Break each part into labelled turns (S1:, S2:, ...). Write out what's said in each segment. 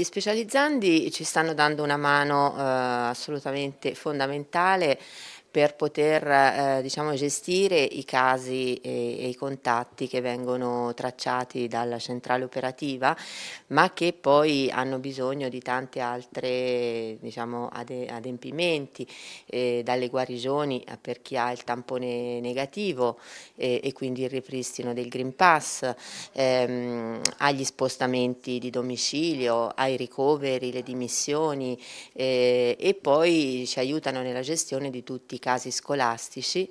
S1: Gli specializzandi ci stanno dando una mano eh, assolutamente fondamentale per poter eh, diciamo, gestire i casi e, e, i contatti che vengono tracciati dalla centrale operativa, ma che poi hanno bisogno di tanti altri diciamo, adempimenti, eh, dalle guarigioni per chi ha il tampone negativo eh, e quindi il ripristino del Green Pass, ehm, agli spostamenti di domicilio, ai ricoveri, le dimissioni eh, e poi ci aiutano nella gestione di tutti i casi scolastici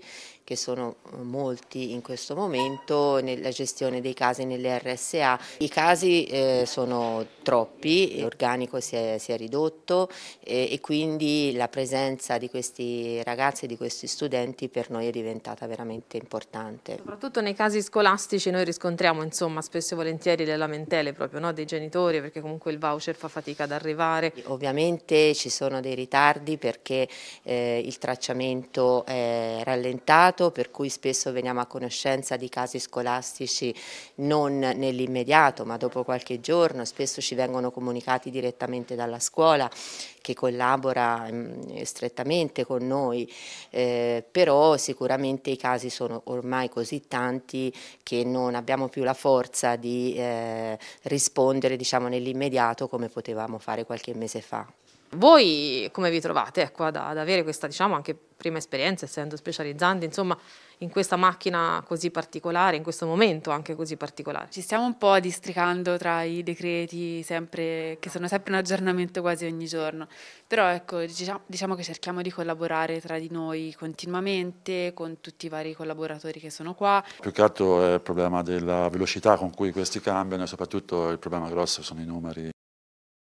S1: che sono eh, molti in questo momento, nella gestione dei casi nelle RSA. I casi eh, sono troppi, l'organico si, si, è ridotto eh, e quindi la presenza di questi ragazzi, e di questi studenti per noi è diventata veramente importante.
S2: Soprattutto nei casi scolastici noi riscontriamo insomma, spesso e volentieri le lamentele proprio, no, dei genitori perché comunque il voucher
S1: fa fatica ad arrivare. Ovviamente ci sono dei ritardi perché eh, il tracciamento è rallentato immediato, per cui spesso veniamo a conoscenza di casi scolastici non nell'immediato, ma dopo qualche giorno, spesso ci vengono comunicati direttamente dalla scuola che collabora mh, mm, strettamente con noi, eh, però sicuramente i casi sono ormai così tanti che non abbiamo più la forza di eh, rispondere diciamo, nell'immediato come potevamo fare qualche mese fa.
S2: Voi come vi trovate ecco, ad, ad, avere questa diciamo, anche prima esperienza, essendo specializzanti, insomma, in questa macchina così particolare, in questo momento anche così particolare? Ci
S3: stiamo un po' districando tra i decreti, sempre, che sono sempre un aggiornamento quasi ogni giorno, però ecco, diciamo che cerchiamo di collaborare tra di noi continuamente, con tutti i vari collaboratori che sono qua. Più che altro è il problema della velocità con cui questi cambiano e soprattutto il problema grosso sono i numeri.